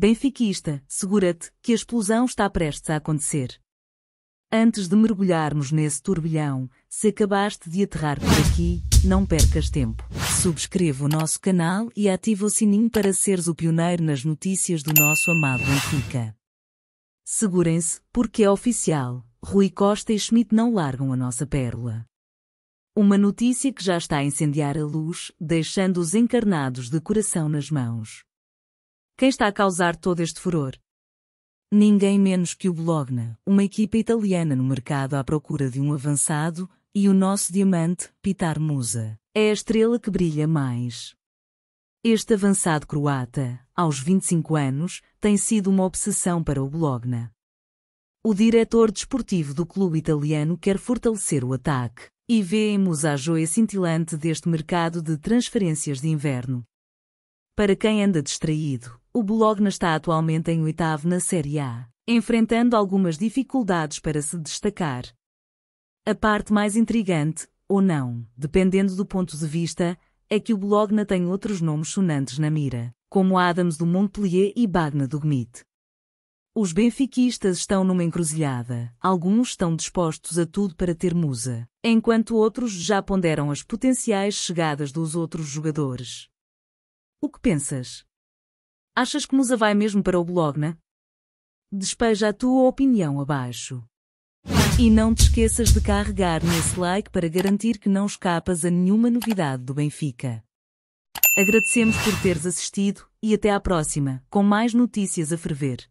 Benfiquista, segura-te que a explosão está prestes a acontecer. Antes de mergulharmos nesse turbilhão, se acabaste de aterrar por aqui, não percas tempo. Subscreva o nosso canal e ativa o sininho para seres o pioneiro nas notícias do nosso amado Benfica. Segurem-se, porque é oficial. Rui Costa e Schmidt não largam a nossa pérola. Uma notícia que já está a incendiar a luz, deixando os encarnados de coração nas mãos. Quem está a causar todo este furor? Ninguém menos que o Bologna, uma equipa italiana no mercado à procura de um avançado, e o nosso diamante, Pitar Musa, é a estrela que brilha mais. Este avançado croata, aos 25 anos, tem sido uma obsessão para o Bologna. O diretor desportivo do clube italiano quer fortalecer o ataque e vê em Musa a joia cintilante deste mercado de transferências de inverno. Para quem anda distraído, o Bologna está atualmente em oitavo na Série A, enfrentando algumas dificuldades para se destacar. A parte mais intrigante, ou não, dependendo do ponto de vista, é que o Bologna tem outros nomes sonantes na mira, como Adams do Montpellier e Bagna do Gmit. Os benfiquistas estão numa encruzilhada. Alguns estão dispostos a tudo para ter musa, enquanto outros já ponderam as potenciais chegadas dos outros jogadores. O que pensas? Achas que Musa vai mesmo para o Bologna? Né? Despeja a tua opinião abaixo. E não te esqueças de carregar nesse like para garantir que não escapas a nenhuma novidade do Benfica. Agradecemos por teres assistido e até à próxima, com mais notícias a ferver.